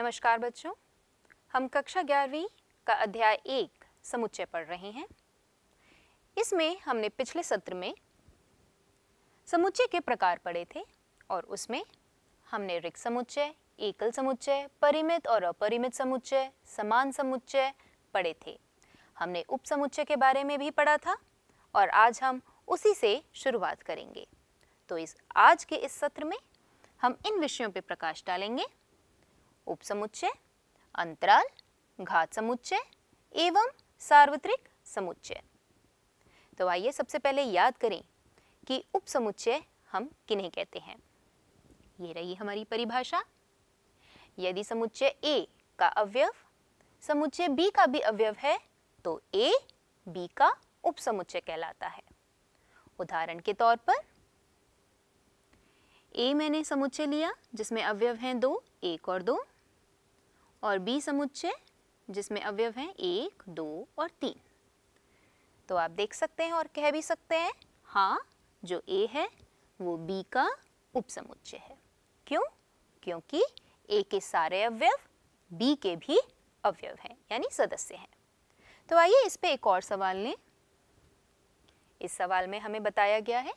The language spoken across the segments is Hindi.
नमस्कार बच्चों हम कक्षा ग्यारहवीं का अध्याय एक समुच्चय पढ़ रहे हैं इसमें हमने पिछले सत्र में समुच्चय के प्रकार पढ़े थे और उसमें हमने रिक समुच्चय एकल समुच्चय परिमित और अपरिमित समुच्चय समान समुच्चय पढ़े थे हमने उप समुच्चय के बारे में भी पढ़ा था और आज हम उसी से शुरुआत करेंगे तो इस आज के इस सत्र में हम इन विषयों पर प्रकाश डालेंगे उपसमुच्चय अंतराल घात समुच्चय एवं सार्वत्रिक समुच्चय तो आइए सबसे पहले याद करें कि उपसमुच्चय हम किन्हें कहते हैं ये रही हमारी परिभाषा यदि समुच्चय ए का अवयव समुच्चय बी का भी अवयव है तो ए बी का उपसमुच्चय कहलाता है उदाहरण के तौर पर ए मैंने समुच्चय लिया जिसमें अवयव हैं दो एक और दो और बी समुच्चय जिसमें अवयव हैं एक दो और तीन तो आप देख सकते हैं और कह भी सकते हैं हाँ जो ए है वो बी का उपसमुच्चय है क्यों क्योंकि ए के सारे अवयव बी के भी अवयव हैं यानी सदस्य हैं तो आइए इस पे एक और सवाल लें इस सवाल में हमें बताया गया है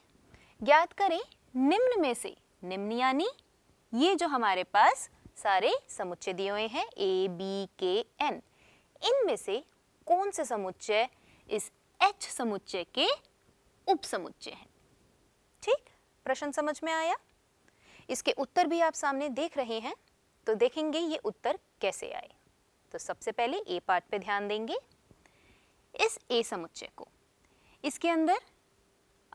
ज्ञात करें निम्न में से निम्न यानी ये जो हमारे पास सारे समुच्चय दिए हुए हैं ए बी के एन इनमें से कौन से समुच्चय इस एच समुच्चय के उप समुच्चय हैं ठीक प्रश्न समझ में आया इसके उत्तर भी आप सामने देख रहे हैं तो देखेंगे ये उत्तर कैसे आए तो सबसे पहले ए पार्ट पे ध्यान देंगे इस ए समुच्चय को इसके अंदर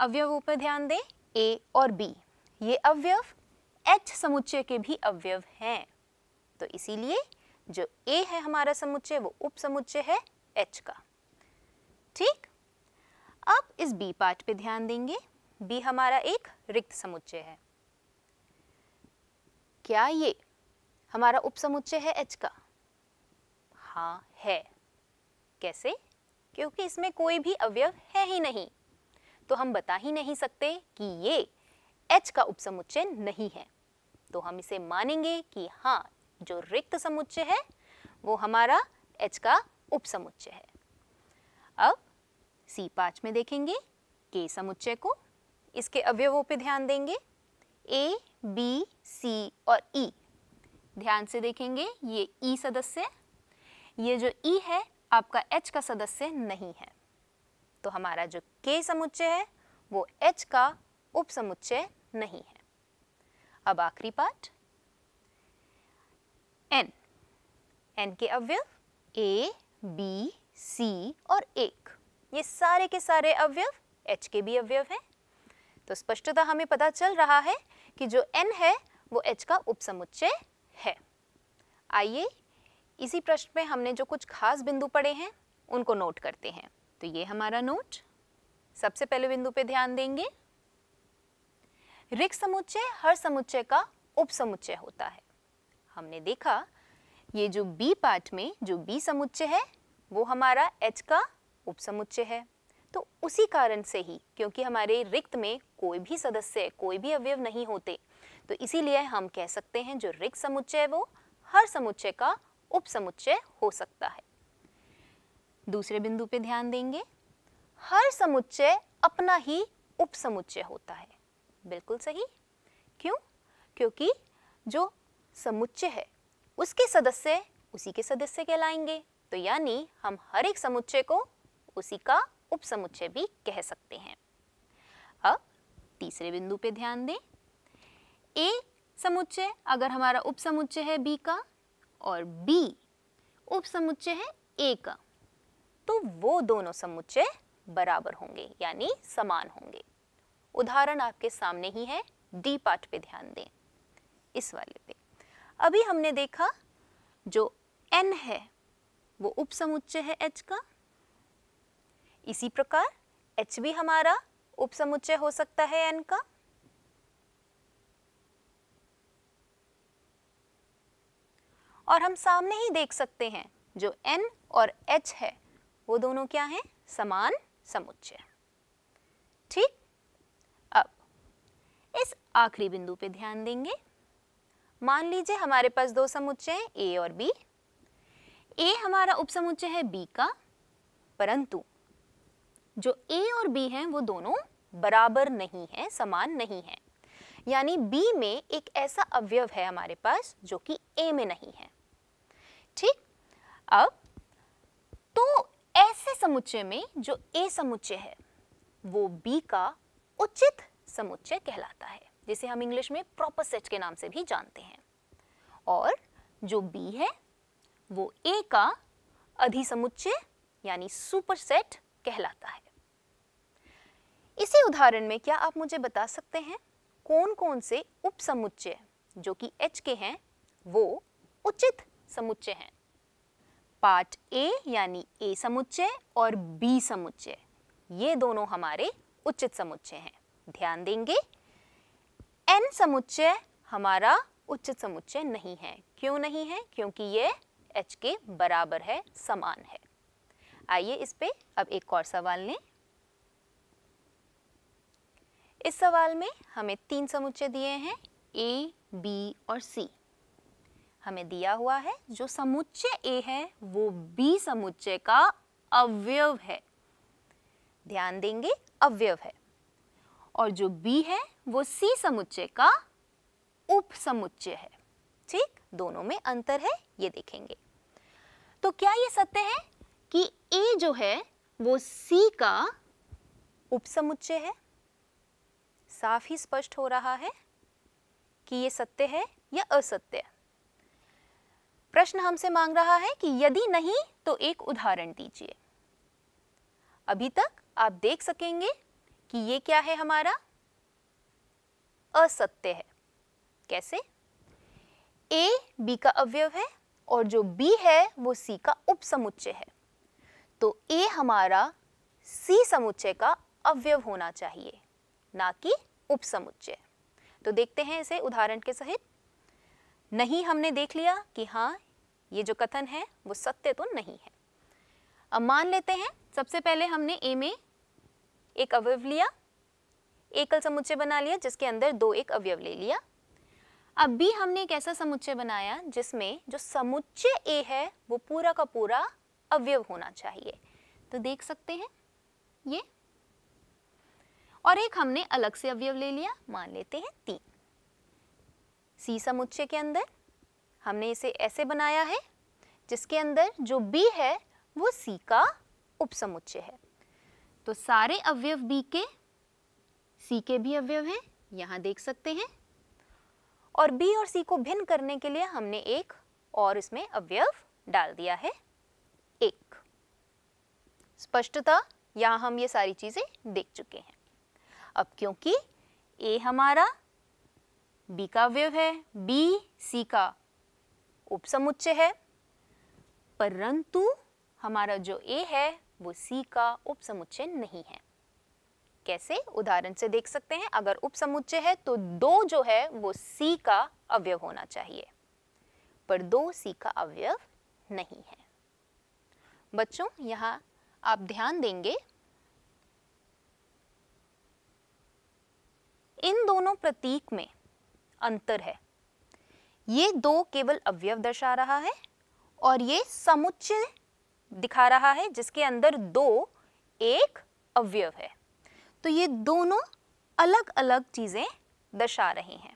अवयवों पर ध्यान दें ए और बी ये अवयव एच समुच्चय के भी अवयव हैं तो इसीलिए जो ए है हमारा समुच्चय वो उप समुच्चय है एच का ठीक अब इस बी पार्ट पे ध्यान देंगे बी हमारा एक रिक्त समुच्चय है क्या ये हमारा उप समुच्चय है एच का हाँ है कैसे क्योंकि इसमें कोई भी अवयव है ही नहीं तो हम बता ही नहीं सकते कि ये एच का उपसमुच्चय नहीं है तो हम इसे मानेंगे कि हाँ जो रिक्त समुच्चय है वो हमारा एच का उपसमुच्चय है अब सी पांच में देखेंगे के समुच्चय को इसके अवयवों पे ध्यान देंगे ए बी सी और ई e. ध्यान से देखेंगे ये ई e सदस्य ये जो ई e है आपका एच का सदस्य नहीं है तो हमारा जो के समुच्चय है वो एच का उपसमुच्चय नहीं है अब आखिरी पाठ एन एन के अवयव ए बी सी और एक ये सारे के सारे अवयव एच के भी अवयव हैं तो स्पष्टता हमें पता चल रहा है कि जो एन है वो एच का उपसमुच्चय है आइए इसी प्रश्न में हमने जो कुछ खास बिंदु पढ़े हैं उनको नोट करते हैं तो ये हमारा नोट सबसे पहले बिंदु पे ध्यान देंगे रिक समुच्चय हर समुच्चय का उपसमुच्चय होता है हमने देखा ये जो बी पार्ट में जो बी समुच्चय है वो हमारा एच का उपसमुच्चय है तो उसी कारण से ही क्योंकि हमारे रिक्त में कोई भी सदस्य कोई भी अवयव नहीं होते तो इसीलिए हम कह सकते हैं जो रिक्त समुच्चय है वो हर समुच्चय का उपसमुच्चय हो सकता है दूसरे बिंदु पे ध्यान देंगे हर समुच्चय अपना ही उपसमुच्चय होता है बिल्कुल सही क्यों क्योंकि जो समुच्चय है उसके सदस्य उसी के सदस्य कहलाएंगे तो यानी हम हर एक समुच्चय को उसी का उपसमुच्चय भी कह सकते हैं अब तीसरे बिंदु पे ध्यान दें ए समुच्चय अगर हमारा उपसमुच्चय है बी का और बी उपसमुच्चय है ए का तो वो दोनों समुच्चय बराबर होंगे यानी समान होंगे उदाहरण आपके सामने ही है डी पार्ट पे ध्यान दें इस वाले पे अभी हमने देखा जो एन है वो उपसमुच्चय है एच का इसी प्रकार एच भी हमारा उपसमुच्चय हो सकता है एन का और हम सामने ही देख सकते हैं जो एन और एच है वो दोनों क्या हैं समान समुच्चय ठीक अब इस आखिरी बिंदु पे ध्यान देंगे मान लीजिए हमारे पास दो समुच्चय हैं ए और बी ए हमारा उपसमुच्चय है बी का परंतु जो ए और बी हैं वो दोनों बराबर नहीं हैं समान नहीं हैं यानी बी में एक ऐसा अवयव है हमारे पास जो कि ए में नहीं है ठीक अब तो ऐसे समुच्चय में जो ए समुच्चय है वो बी का उचित समुच्चय कहलाता है जिसे हम इंग्लिश में प्रॉपर सेट के नाम से भी जानते हैं और जो बी है वो ए का अधिसमुच्चय यानी सुपर सेट कहलाता है इसी उदाहरण में क्या आप मुझे बता सकते हैं कौन कौन से उपसमुच्चय जो कि एच के हैं वो उचित समुच्चय हैं पार्ट ए यानी ए समुच्चय और बी समुच्चय ये दोनों हमारे उचित समुच्चय हैं ध्यान देंगे एन समुच्चय हमारा उचित समुच्चय नहीं है क्यों नहीं है क्योंकि ये एच के बराबर है समान है आइए इस पे अब एक और सवाल लें इस सवाल में हमें तीन समुच्चय दिए हैं ए बी और सी हमें दिया हुआ है जो समुच्चय ए है वो बी समुच्चय का अवयव है ध्यान देंगे अवयव है और जो बी है वो सी समुच्चय का उप समुच्चय है ठीक दोनों में अंतर है ये देखेंगे तो क्या ये सत्य है कि ए जो है वो सी का उप समुच्चय है साफ ही स्पष्ट हो रहा है कि ये सत्य है या असत्य प्रश्न हमसे मांग रहा है कि यदि नहीं तो एक उदाहरण दीजिए अभी तक आप देख सकेंगे कि ये क्या है हमारा असत्य है कैसे ए बी का अवयव है और जो बी है वो सी का उपसमुच्चय है तो ए हमारा सी समुच्चय का अवयव होना चाहिए ना कि उपसमुच्चय तो देखते हैं इसे उदाहरण के सहित नहीं हमने देख लिया कि हाँ ये जो कथन है वो सत्य तो नहीं है अब मान लेते हैं सबसे पहले हमने ए में एक अवयव लिया एकल समुच्चय बना लिया जिसके अंदर दो एक अवयव ले लिया अब भी हमने एक ऐसा समुच्चय बनाया जिसमें जो समुच्चय ए है वो पूरा का पूरा अवयव होना चाहिए तो देख सकते हैं ये और एक हमने अलग से अवयव ले लिया मान लेते हैं तीन सी समुच्चय के अंदर हमने इसे ऐसे बनाया है जिसके अंदर जो बी है वो सी का उपसमुच्चय है तो सारे अवयव बी के सी के भी अवयव हैं यहाँ देख सकते हैं और बी और सी को भिन्न करने के लिए हमने एक और इसमें अवयव डाल दिया है एक स्पष्टता यहाँ हम ये सारी चीज़ें देख चुके हैं अब क्योंकि ए हमारा बी का अवयव है बी सी का उपसमुच्चय है परंतु हमारा जो ए है वो सी का उपसमुच्चय नहीं है कैसे उदाहरण से देख सकते हैं अगर उपसमुच्चय है तो दो जो है वो सी का अवयव होना चाहिए पर दो सी का अवयव नहीं है बच्चों यहां आप ध्यान देंगे इन दोनों प्रतीक में अंतर है ये दो केवल अवयव दर्शा रहा है और ये समुच्चय दिखा रहा है जिसके अंदर दो एक अवयव है तो ये दोनों अलग अलग चीज़ें दर्शा रहे हैं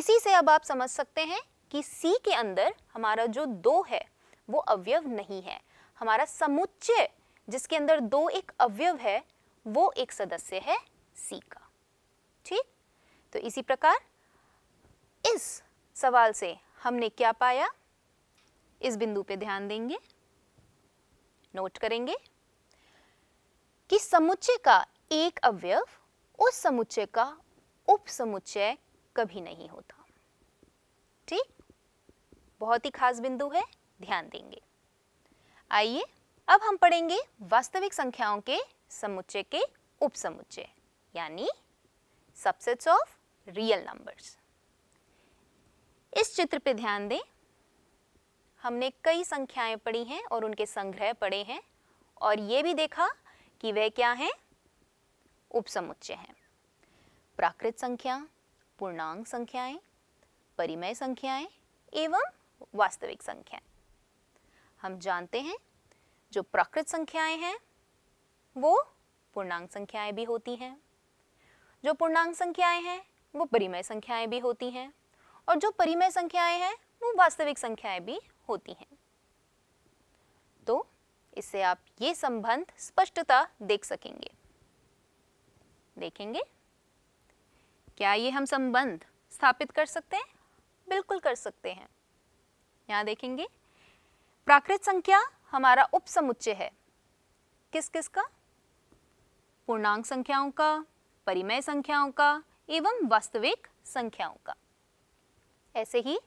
इसी से अब आप समझ सकते हैं कि सी के अंदर हमारा जो दो है वो अवयव नहीं है हमारा समुच्चय जिसके अंदर दो एक अवयव है वो एक सदस्य है सी का ठीक तो इसी प्रकार इस सवाल से हमने क्या पाया इस बिंदु पे ध्यान देंगे नोट करेंगे कि समुच्चय का एक अवयव उस समुच्चय का उपसमुच्चय कभी नहीं होता ठीक बहुत ही खास बिंदु है ध्यान देंगे आइए अब हम पढ़ेंगे वास्तविक संख्याओं के समुच्चय के उपसमुच्चय यानी सबसेट्स ऑफ रियल नंबर्स इस चित्र पे ध्यान दें हमने कई संख्याएं पढ़ी हैं और उनके संग्रह पढ़े हैं और ये भी देखा कि वे क्या हैं उपसमुच्चय हैं प्राकृत संख्या पूर्णांक संख्याएं परिमय संख्याएं एवं वास्तविक संख्याएं हम जानते हैं जो प्राकृत संख्याएं हैं वो पूर्णांग संख्याएं भी होती हैं जो पूर्णांग संख्याएं हैं वो परिमय संख्याएं भी होती हैं और जो परिमय संख्याएं हैं वो वास्तविक संख्याएं भी होती हैं तो इससे आप ये संबंध स्पष्टता देख सकेंगे देखेंगे क्या ये हम संबंध स्थापित कर सकते हैं बिल्कुल कर सकते हैं यहां देखेंगे प्राकृत संख्या हमारा उपसमुच्चय है किस किस का पूर्णांक संख्याओं का परिमय संख्याओं का एवं वास्तविक संख्याओं का ऐसे ही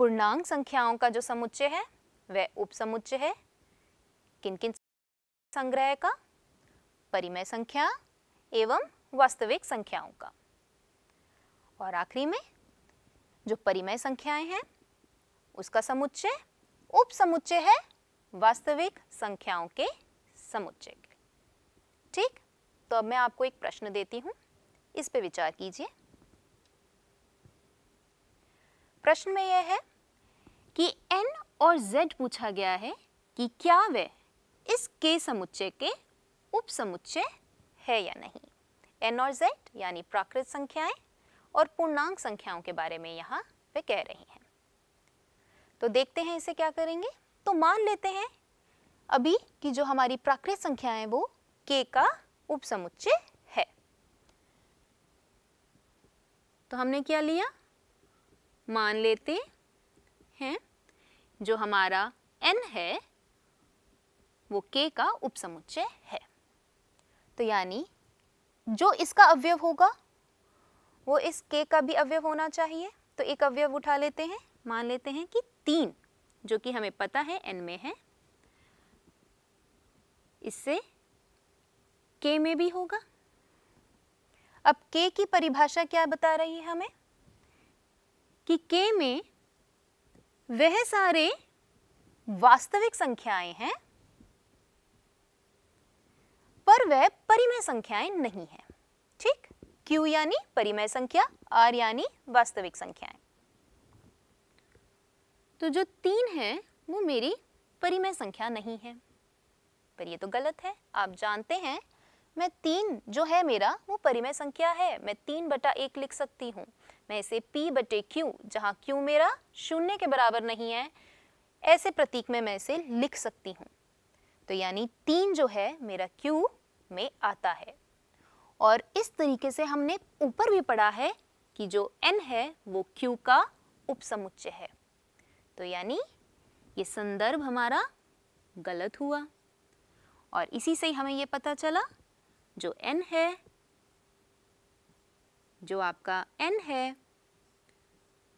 पूर्णांक संख्याओं का जो समुच्चय है वह उपसमुच्चय है किन किन संग्रह का परिमय संख्या एवं वास्तविक संख्याओं का और आखिरी में जो परिमय संख्याएं हैं उसका समुच्चय उपसमुच्चय है वास्तविक संख्याओं के समुच्चय के ठीक तो अब मैं आपको एक प्रश्न देती हूं इस पे विचार कीजिए प्रश्न में यह है कि n और z पूछा गया है कि क्या वे इस के समुच्चय के उप समुच्चय है या नहीं n और z यानी प्राकृत संख्याएं और पूर्णांक संख्याओं के बारे में यहाँ वे कह रही हैं तो देखते हैं इसे क्या करेंगे तो मान लेते हैं अभी कि जो हमारी प्राकृत संख्या है वो k का उपसमुच्चय है तो हमने क्या लिया मान लेते हैं जो हमारा एन है वो के का उपसमुच्चय है तो यानी जो इसका अवयव होगा वो इस के का भी अवयव होना चाहिए तो एक अवयव उठा लेते हैं मान लेते हैं कि तीन जो कि हमें पता है एन में है इससे के में भी होगा अब के की परिभाषा क्या बता रही है हमें कि के में वह सारे वास्तविक संख्याएं हैं पर वह परिमेय संख्याएं नहीं है ठीक Q यानी परिमेय संख्या R यानी वास्तविक संख्याएं तो जो तीन है वो मेरी परिमेय संख्या नहीं है पर ये तो गलत है आप जानते हैं मैं तीन जो है मेरा वो परिमेय संख्या है मैं तीन बटा एक लिख सकती हूँ मैं इसे पी बटे क्यू जहाँ क्यू मेरा शून्य के बराबर नहीं है ऐसे प्रतीक में मैं इसे लिख सकती हूँ तो यानी तीन जो है मेरा क्यू में आता है और इस तरीके से हमने ऊपर भी पढ़ा है कि जो N है वो Q का उपसमुच्चय है तो यानी ये संदर्भ हमारा गलत हुआ और इसी से ही हमें ये पता चला जो N है जो आपका एन है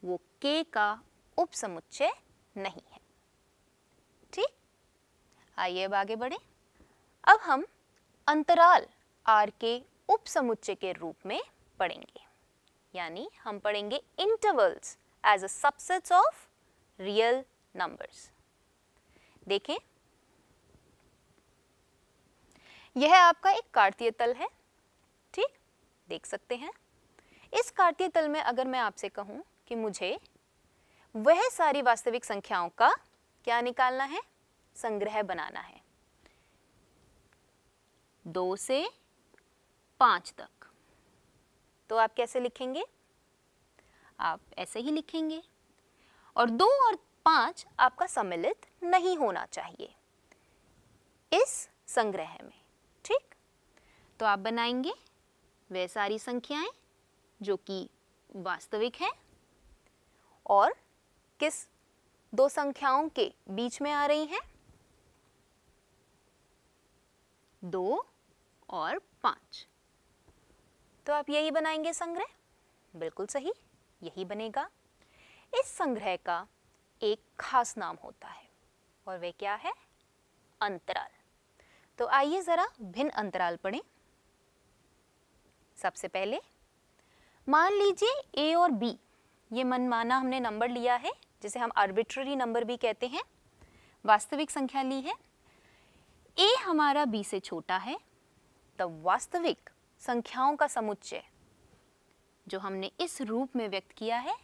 वो के का उपसमुच्चय नहीं है ठीक आइए अब आगे बढ़े अब हम अंतराल आर के उपसमुच्चय के रूप में पढ़ेंगे यानी हम पढ़ेंगे intervals as a subsets of real numbers देखें यह आपका एक कार्तीय तल है ठीक देख सकते हैं इस कार्तीय तल में अगर मैं आपसे कहूं कि मुझे वह सारी वास्तविक संख्याओं का क्या निकालना है संग्रह बनाना है दो से पांच तक तो आप कैसे लिखेंगे आप ऐसे ही लिखेंगे और दो और पांच आपका सम्मिलित नहीं होना चाहिए इस संग्रह में ठीक तो आप बनाएंगे वह सारी संख्याएं जो कि वास्तविक हैं और किस दो संख्याओं के बीच में आ रही हैं दो और पांच तो आप यही बनाएंगे संग्रह बिल्कुल सही यही बनेगा इस संग्रह का एक खास नाम होता है और वह क्या है अंतराल तो आइए ज़रा भिन्न अंतराल पढ़ें सबसे पहले मान लीजिए ए और बी ये मनमाना हमने नंबर लिया है जिसे हम आर्बिट्ररी नंबर भी कहते हैं वास्तविक संख्या ली है ए हमारा बी से छोटा है तब वास्तविक संख्याओं का समुच्चय जो हमने इस रूप में व्यक्त किया है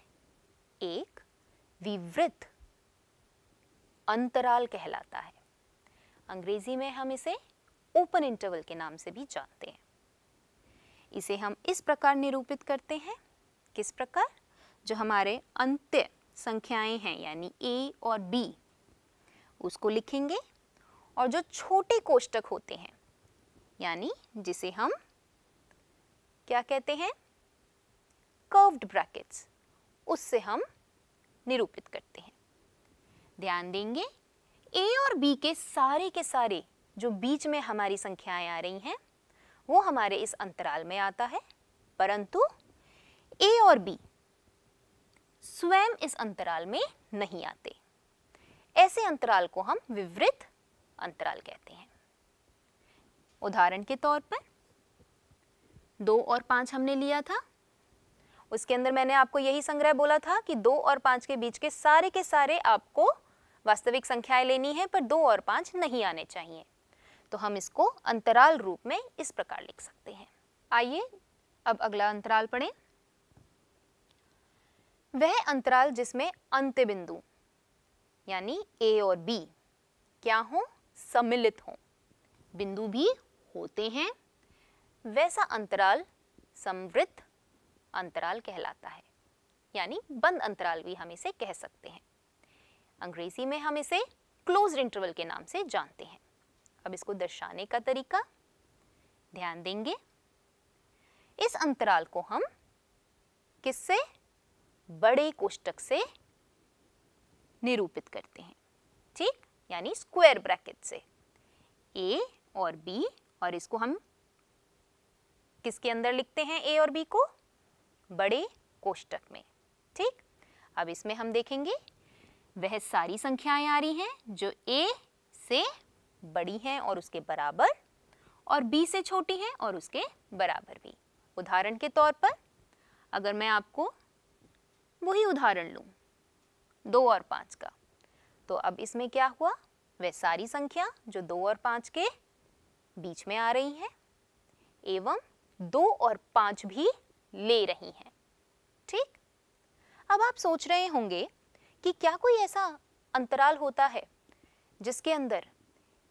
एक विवृत अंतराल कहलाता है अंग्रेजी में हम इसे ओपन इंटरवल के नाम से भी जानते हैं इसे हम इस प्रकार निरूपित करते हैं किस प्रकार जो हमारे अंत्य संख्याएं हैं यानी ए और बी उसको लिखेंगे और जो छोटे कोष्टक होते हैं यानी जिसे हम क्या कहते हैं कर्व्ड ब्रैकेट्स उससे हम निरूपित करते हैं ध्यान देंगे ए और बी के सारे के सारे जो बीच में हमारी संख्याएं आ रही हैं वो हमारे इस अंतराल में आता है परंतु ए और बी स्वयं इस अंतराल में नहीं आते ऐसे अंतराल को हम विवृत अंतराल कहते हैं उदाहरण के तौर पर दो और पांच हमने लिया था उसके अंदर मैंने आपको यही संग्रह बोला था कि दो और पांच के बीच के सारे के सारे आपको वास्तविक संख्याएं लेनी है पर दो और पांच नहीं आने चाहिए तो हम इसको अंतराल रूप में इस प्रकार लिख सकते हैं आइए अब अगला अंतराल पढ़ें वह अंतराल जिसमें अंत्य बिंदु यानी ए और बी क्या हो सम्मिलित हो बिंदु भी होते हैं वैसा अंतराल समृत अंतराल कहलाता है यानी बंद अंतराल भी हम इसे कह सकते हैं अंग्रेजी में हम इसे क्लोज इंटरवल के नाम से जानते हैं अब इसको दर्शाने का तरीका ध्यान देंगे इस अंतराल को हम किससे बड़े कोष्टक से निरूपित करते हैं ठीक यानी स्क्वायर ब्रैकेट से ए और बी और इसको हम किसके अंदर लिखते हैं ए और बी को बड़े कोष्टक में ठीक अब इसमें हम देखेंगे वह सारी संख्याएं आ रही हैं जो ए से बड़ी हैं और उसके बराबर और बी से छोटी हैं और उसके बराबर भी उदाहरण के तौर पर अगर मैं आपको वही उदाहरण लूँ दो और पाँच का तो अब इसमें क्या हुआ वह सारी संख्या जो दो और पाँच के बीच में आ रही है एवं दो और पाँच भी ले रही हैं ठीक अब आप सोच रहे होंगे कि क्या कोई ऐसा अंतराल होता है जिसके अंदर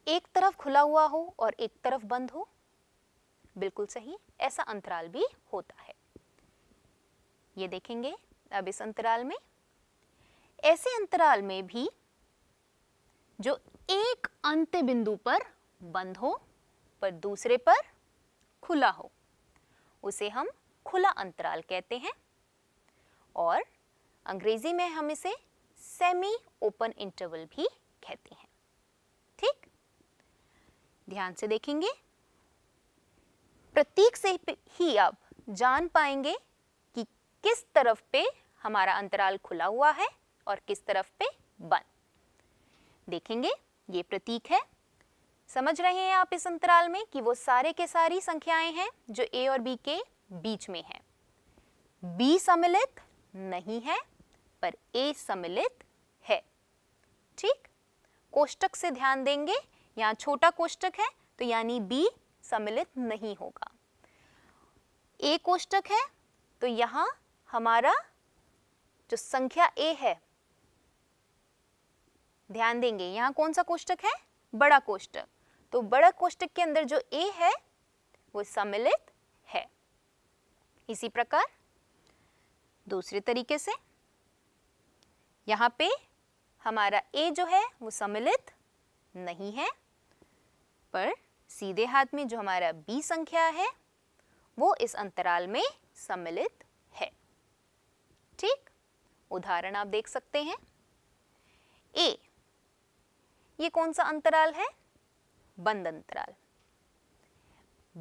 एक तरफ खुला हुआ हो और एक तरफ बंद हो बिल्कुल सही ऐसा अंतराल भी होता है ये देखेंगे अब इस अंतराल में ऐसे अंतराल में भी जो एक अंत बिंदु पर बंद हो पर दूसरे पर खुला हो उसे हम खुला अंतराल कहते हैं और अंग्रेजी में हम इसे सेमी ओपन इंटरवल भी कहते हैं ध्यान से देखेंगे प्रतीक से ही अब जान पाएंगे कि किस तरफ पे हमारा अंतराल खुला हुआ है और किस तरफ पे बंद देखेंगे ये प्रतीक है समझ रहे हैं आप इस अंतराल में कि वो सारे के सारी संख्याएं हैं जो ए और बी के बीच में है बी सम्मिलित नहीं है पर ए सम्मिलित है ठीक कोष्टक से ध्यान देंगे यहाँ छोटा कोष्टक है तो यानी बी सम्मिलित नहीं होगा ए कोष्टक है तो यहाँ हमारा जो संख्या ए है ध्यान देंगे यहाँ कौन सा कोष्टक है बड़ा कोष्टक तो बड़ा कोष्टक के अंदर जो ए है वो सम्मिलित है इसी प्रकार दूसरे तरीके से यहाँ पे हमारा ए जो है वो सम्मिलित नहीं है पर सीधे हाथ में जो हमारा बी संख्या है वो इस अंतराल में सम्मिलित है ठीक उदाहरण आप देख सकते हैं ए ये कौन सा अंतराल है बंद अंतराल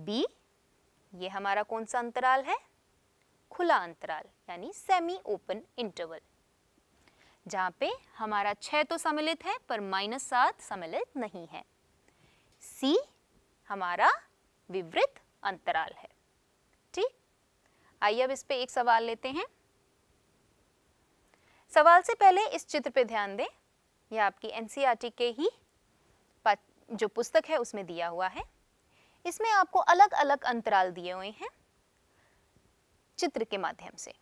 बी ये हमारा कौन सा अंतराल है खुला अंतराल यानी सेमी ओपन इंटरवल जहां पे हमारा छह तो सम्मिलित है पर माइनस सात सम्मिलित नहीं है सी हमारा विवृत अंतराल है ठीक आइए अब इस पे एक सवाल लेते हैं सवाल से पहले इस चित्र पे ध्यान दें यह आपकी एनसीईआरटी e के ही जो पुस्तक है उसमें दिया हुआ है इसमें आपको अलग अलग अंतराल दिए हुए हैं चित्र के माध्यम से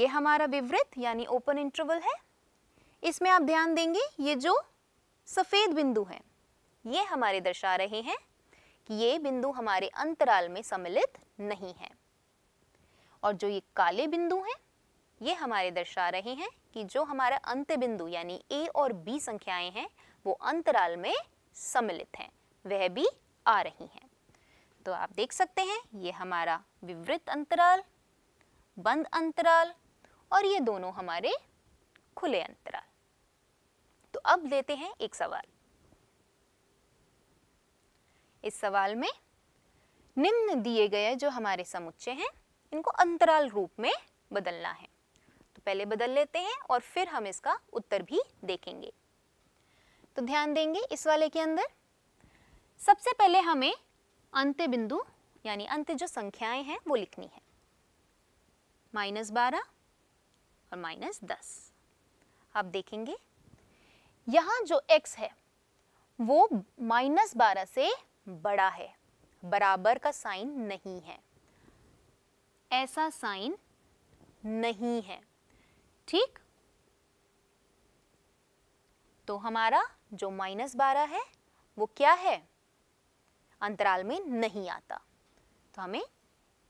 ये हमारा विवृत यानी ओपन इंटरवल है इसमें आप ध्यान देंगे ये जो सफ़ेद बिंदु हैं ये हमारे दर्शा रहे हैं कि ये बिंदु हमारे अंतराल में सम्मिलित नहीं है और जो ये काले बिंदु हैं ये हमारे दर्शा रहे हैं कि जो हमारा अंत बिंदु यानी ए और बी संख्याएं हैं वो अंतराल में सम्मिलित हैं वह भी आ रही हैं तो आप देख सकते हैं ये हमारा विवृत अंतराल बंद अंतराल और ये दोनों हमारे खुले अंतराल तो अब लेते हैं एक सवाल इस सवाल में निम्न दिए गए जो हमारे समुच्चय हैं इनको अंतराल रूप में बदलना है तो पहले बदल लेते हैं और फिर हम इसका उत्तर भी देखेंगे तो ध्यान देंगे इस वाले के अंदर सबसे पहले हमें अंत्य बिंदु यानी अंत्य जो संख्याएं हैं वो लिखनी है माइनस बारह और माइनस दस आप देखेंगे यहाँ जो x है वो माइनस बारह से बड़ा है बराबर का साइन नहीं है ऐसा साइन नहीं है ठीक तो हमारा जो माइनस बारह है वो क्या है अंतराल में नहीं आता तो हमें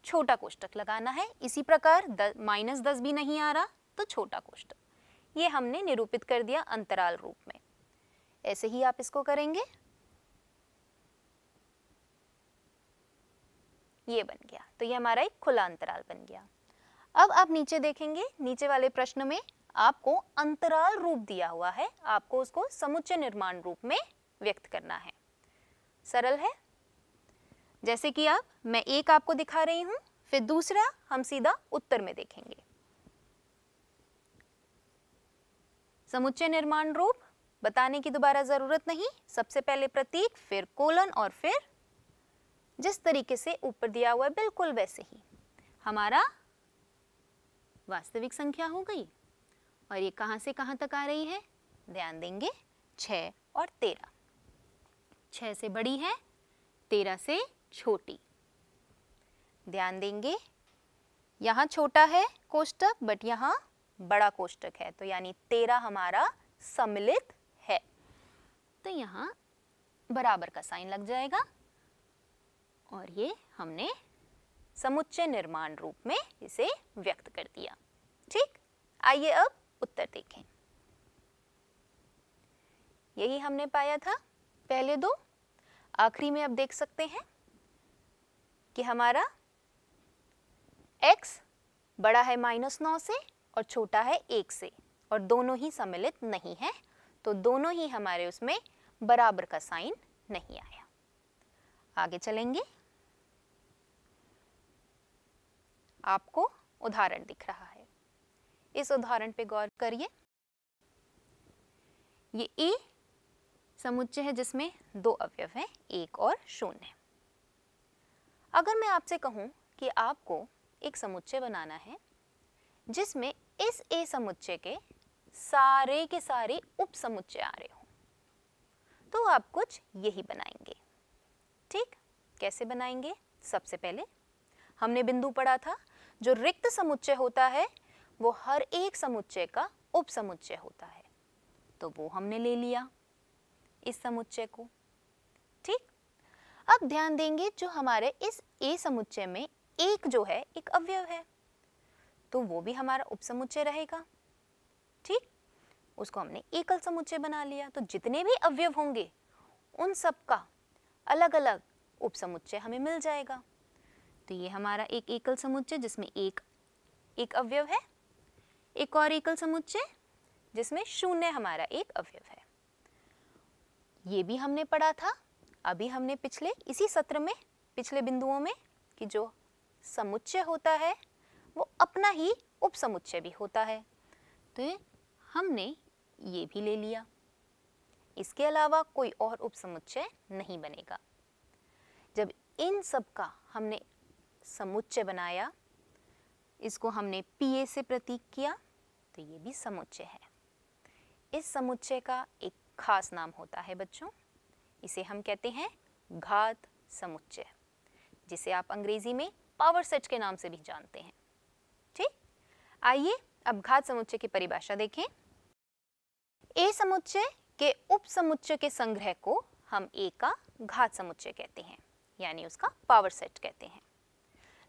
छोटा कोष्टक लगाना है इसी प्रकार माइनस दस भी नहीं आ रहा तो छोटा कोष्टक ये हमने निरूपित कर दिया अंतराल रूप में ऐसे ही आप इसको करेंगे ये बन गया तो ये हमारा एक खुला अंतराल बन गया अब आप नीचे देखेंगे नीचे वाले प्रश्न में आपको अंतराल रूप दिया हुआ है आपको उसको समुच्चय निर्माण रूप में व्यक्त करना है सरल है जैसे कि आप मैं एक आपको दिखा रही हूं फिर दूसरा हम सीधा उत्तर में देखेंगे समुच्चय निर्माण रूप बताने की दोबारा जरूरत नहीं सबसे पहले प्रतीक फिर कोलन और फिर जिस तरीके से ऊपर दिया हुआ है बिल्कुल वैसे ही हमारा वास्तविक संख्या हो गई और ये कहाँ से कहाँ तक आ रही है ध्यान देंगे छ और तेरह छः से बड़ी है तेरह से छोटी ध्यान देंगे यहाँ छोटा है कोष्टक बट यहाँ बड़ा कोष्टक है तो यानी तेरह हमारा सम्मिलित है तो यहाँ बराबर का साइन लग जाएगा और ये हमने समुच्चय निर्माण रूप में इसे व्यक्त कर दिया ठीक आइए अब उत्तर देखें यही हमने पाया था पहले दो आखिरी में अब देख सकते हैं कि हमारा x बड़ा है माइनस नौ से और छोटा है एक से और दोनों ही सम्मिलित नहीं है तो दोनों ही हमारे उसमें बराबर का साइन नहीं आया आगे चलेंगे आपको उदाहरण दिख रहा है इस उदाहरण पे गौर करिए ये ए समुच्चय है जिसमें दो अवयव हैं एक और शून्य अगर मैं आपसे कहूं कि आपको एक समुच्चय बनाना है जिसमें इस ए समुच्चय के सारे के सारे उप समुच्चय आ रहे हो तो आप कुछ यही बनाएंगे ठीक कैसे बनाएंगे सबसे पहले हमने बिंदु पढ़ा था जो रिक्त समुच्चय होता है वो हर एक समुच्चय का उप समुच्चय होता है तो वो हमने ले लिया इस समुच्चय को ठीक अब ध्यान देंगे जो हमारे इस ए समुच्चय में एक जो है एक अवयव है तो वो भी हमारा उप समुच्चय रहेगा ठीक उसको हमने एकल समुच्चय बना लिया तो जितने भी अवयव होंगे उन सब का अलग अलग उप समुच्चय हमें मिल जाएगा तो ये हमारा एक एकल समुच्चय जिसमें एक एक अवयव है एक और एकल समुच्चय जिसमें शून्य हमारा एक अवयव है ये भी हमने पढ़ा था अभी हमने पिछले इसी सत्र में पिछले बिंदुओं में कि जो समुच्चय होता है वो अपना ही उपसमुच्चय भी होता है तो हमने ये भी ले लिया इसके अलावा कोई और उपसमुच्चय नहीं बनेगा जब इन सब का हमने समुच्चय बनाया इसको हमने पी ए से प्रतीक किया तो ये भी समुच्चय है इस समुच्चय का एक खास नाम होता है बच्चों इसे हम कहते हैं घात समुच्चय जिसे आप अंग्रेजी में पावर सेट के नाम से भी जानते हैं ठीक आइए अब घात समुच्चय की परिभाषा देखें ए समुच्चय के उप समुच्चय के संग्रह को हम ए का घात समुच्चय कहते हैं यानी उसका पावर सेट कहते हैं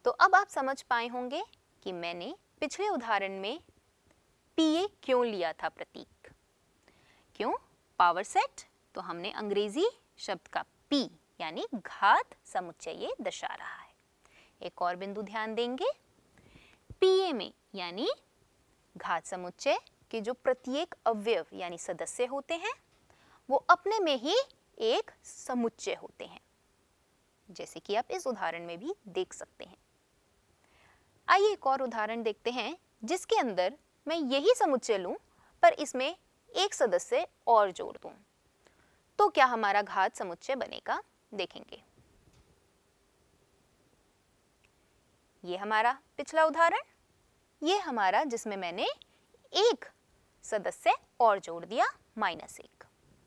तो अब आप समझ पाए होंगे कि मैंने पिछले उदाहरण में ए क्यों लिया था प्रतीक क्यों पावर सेट तो हमने अंग्रेजी शब्द का पी यानी घात समुच्चय ये दर्शा रहा है एक और बिंदु ध्यान देंगे पीए में यानी घात समुच्चय कि जो प्रत्येक अवयव यानी सदस्य होते हैं वो अपने में ही एक समुच्चय होते हैं जैसे कि आप इस उदाहरण में भी देख सकते हैं आइए एक और उदाहरण देखते हैं जिसके अंदर मैं यही समुच्चय लूं पर इसमें एक सदस्य और जोड़ दूं तो क्या हमारा घात समुच्चय बनेगा देखेंगे ये हमारा पिछला उदाहरण ये हमारा जिसमें मैंने एक सदस्य और जोड़ दिया माइनस एक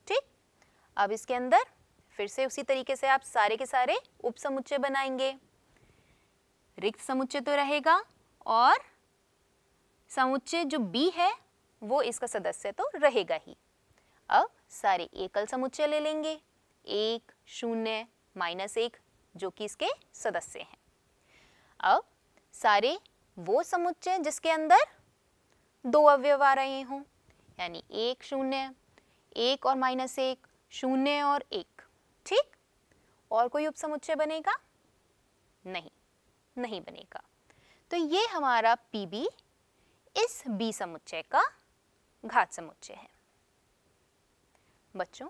ठीक अब इसके अंदर फिर से उसी तरीके से आप सारे के सारे उप समुच्चय बनाएंगे रिक्त समुच्चय तो रहेगा और समुच्चय जो बी है वो इसका सदस्य तो रहेगा ही अब सारे एकल समुच्चय ले लेंगे एक शून्य माइनस एक जो कि इसके सदस्य हैं अब सारे वो समुच्चय जिसके अंदर दो अवयव आ रहे हों यानी एक शून्य एक और माइनस एक शून्य और एक ठीक और कोई उपसमुच्चय बनेगा नहीं नहीं बनेगा तो ये हमारा पी बी इस बी समुच्चय का घात समुच्चय है बच्चों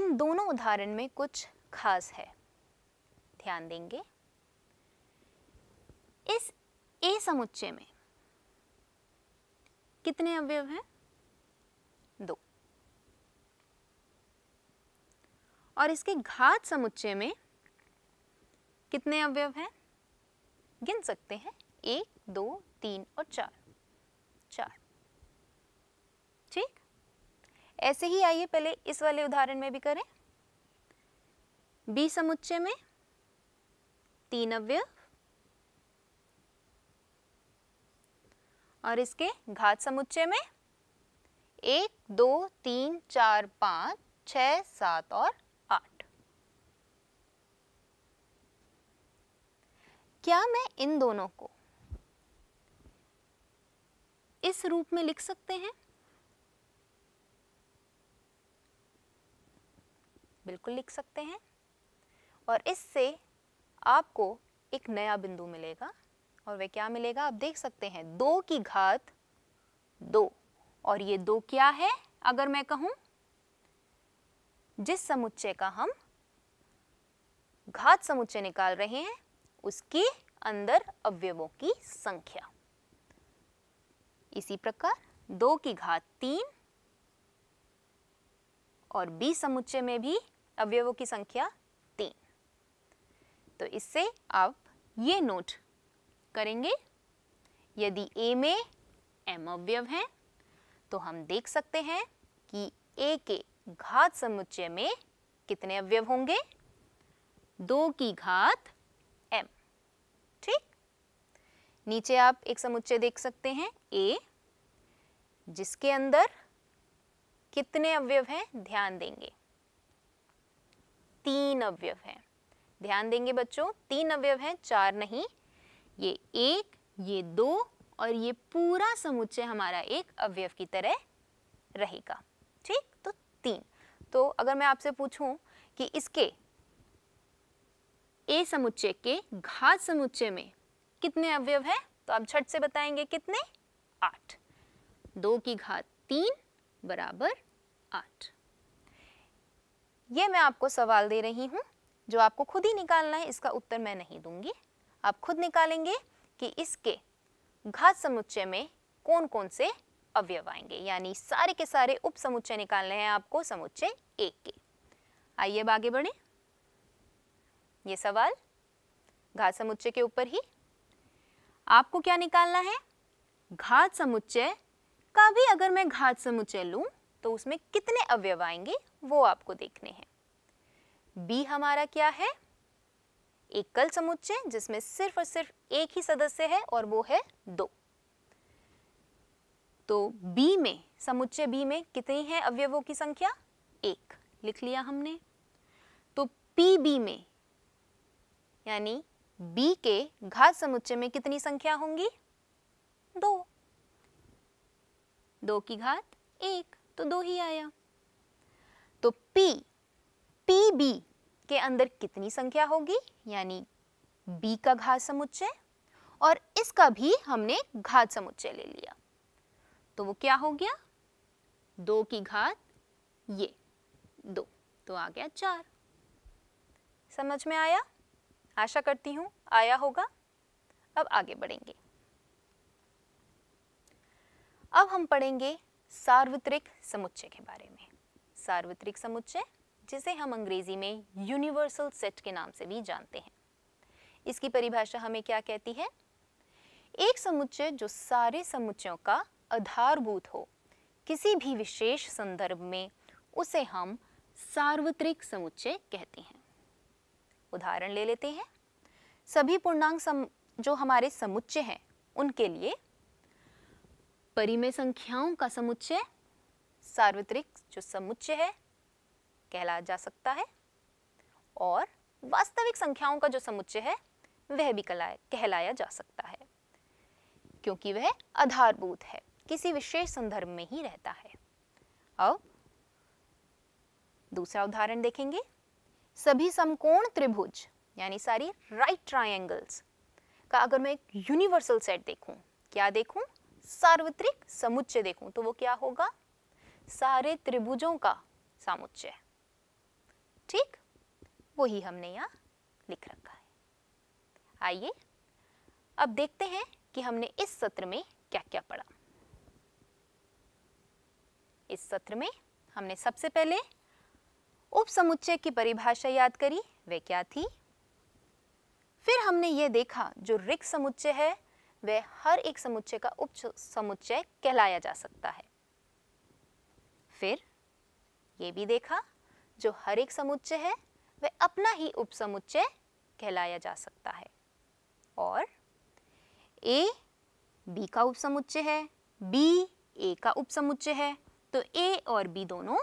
इन दोनों उदाहरण में कुछ खास है ध्यान देंगे इस ए समुच्चय में कितने अवयव हैं दो और इसके घात समुच्चय में कितने अवयव हैं गिन सकते हैं एक दो तीन और चार चार ठीक ऐसे ही आइए पहले इस वाले उदाहरण में भी करें बी समुच्चय में तीन अवयव और इसके घात समुच्चय में एक दो तीन चार पाँच छ सात और आठ क्या मैं इन दोनों को इस रूप में लिख सकते हैं बिल्कुल लिख सकते हैं और इससे आपको एक नया बिंदु मिलेगा और वह क्या मिलेगा आप देख सकते हैं दो की घात दो और ये दो क्या है अगर मैं कहूं जिस समुच्चय का हम घात समुच्चय निकाल रहे हैं उसके अंदर अवयवों की संख्या इसी प्रकार दो की घात तीन और बी समुच्चय में भी अवयवों की संख्या तीन तो इससे आप ये नोट करेंगे यदि ए में एम अवयव है तो हम देख सकते हैं कि ए के घात समुच्चय में कितने अवयव होंगे दो की घात एम ठीक नीचे आप एक समुच्चय देख सकते हैं ए जिसके अंदर कितने अवयव हैं ध्यान देंगे तीन अवयव हैं ध्यान देंगे बच्चों तीन अवयव हैं चार नहीं ये एक ये दो और ये पूरा समुच्चय हमारा एक अवयव की तरह रहेगा ठीक तो तीन तो अगर मैं आपसे पूछूं कि इसके ए समुच्चय के घात समुच्चय में कितने अवयव है तो आप झट से बताएंगे कितने आठ दो की घात तीन बराबर आठ ये मैं आपको सवाल दे रही हूं जो आपको खुद ही निकालना है इसका उत्तर मैं नहीं दूंगी आप खुद निकालेंगे कि इसके घात समुच्चय में कौन कौन से अवयव आएंगे यानी सारे के सारे उप समुच्चय निकालने हैं आपको समुच्चय एक के आइए अब आगे बढ़े ये सवाल घात समुच्चय के ऊपर ही आपको क्या निकालना है घात समुच्चय का भी अगर मैं घात समुच्चय लूं तो उसमें कितने अवयव आएंगे वो आपको देखने हैं बी हमारा क्या है एकल समुच्चय जिसमें सिर्फ और सिर्फ एक ही सदस्य है और वो है दो तो बी में समुच्चय बी में कितनी है अवयवों की संख्या एक लिख लिया हमने तो पी बी में यानी बी के घात समुच्चय में कितनी संख्या होंगी दो दो की घात एक तो दो ही आया तो पी पी बी के अंदर कितनी संख्या होगी यानी बी का घात समुच्चय और इसका भी हमने घात समुच्चय ले लिया तो वो क्या हो गया दो की घात ये दो तो आ गया चार समझ में आया आशा करती हूं आया होगा अब आगे बढ़ेंगे अब हम पढ़ेंगे सार्वत्रिक समुच्चय के बारे में सार्वत्रिक समुच्चय जिसे हम अंग्रेजी में यूनिवर्सल सेट के नाम से भी जानते हैं इसकी परिभाषा हमें क्या कहती है एक समुच्चय जो सारे समुच्चयों का आधारभूत हो किसी भी विशेष संदर्भ में उसे हम सार्वत्रिक समुच्चय कहते हैं उदाहरण ले लेते हैं सभी पूर्णांक सम जो हमारे समुच्चय हैं उनके लिए परिमेय संख्याओं का समुच्चय सार्वत्रिक जो समुच्चय है कहला जा सकता है और वास्तविक संख्याओं का जो समुच्चय है वह भी कहलाया जा सकता है क्योंकि वह आधारभूत है किसी विशेष संदर्भ में ही रहता है अब दूसरा उदाहरण देखेंगे सभी समकोण त्रिभुज यानी सारी राइट ट्रायंगल्स का अगर मैं एक यूनिवर्सल सेट देखूं क्या देखूं सार्वत्रिक समुच्चय देखूं तो वो क्या होगा सारे त्रिभुजों का समुच्चय ठीक वही हमने यहाँ लिख रखा है आइए अब देखते हैं कि हमने इस सत्र में क्या क्या पढ़ा इस सत्र में हमने सबसे पहले समुच्चय की परिभाषा याद करी वह क्या थी फिर हमने ये देखा जो रिक्त समुच्चय है वह हर एक समुच्चय का उप समुच्चय कहलाया जा सकता है फिर ये भी देखा जो हर एक समुच्चय है वह अपना ही उपसमुच्चय कहलाया जा सकता है और ए बी का उपसमुच्चय है बी ए का उपसमुच्चय है तो ए और बी दोनों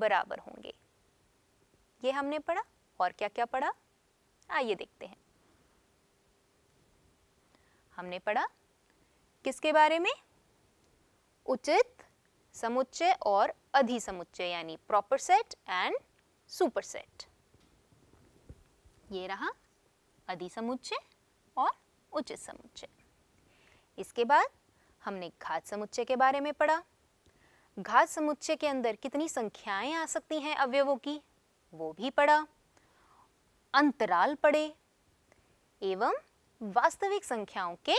बराबर होंगे ये हमने पढ़ा और क्या क्या पढ़ा आइए देखते हैं हमने पढ़ा किसके बारे में उचित समुच्चय और अधिसमुच्चय यानी प्रॉपर सेट एंड सुपरसेट ये रहा अधि समुच्चय और उचित समुच्चय इसके बाद हमने घात समुच्चय के बारे में पढ़ा घात समुच्चय के अंदर कितनी संख्याएं आ सकती हैं अवयवों की वो भी पढ़ा अंतराल पढ़े एवं वास्तविक संख्याओं के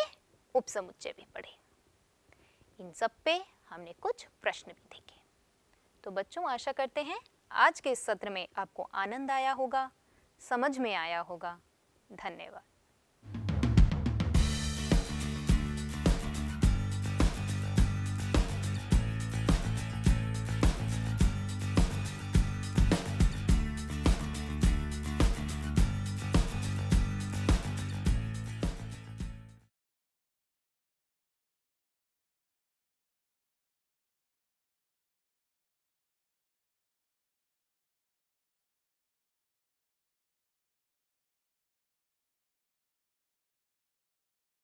उपसमुच्चय भी पढ़े इन सब पे हमने कुछ प्रश्न भी देखे तो बच्चों आशा करते हैं आज के इस सत्र में आपको आनंद आया होगा समझ में आया होगा धन्यवाद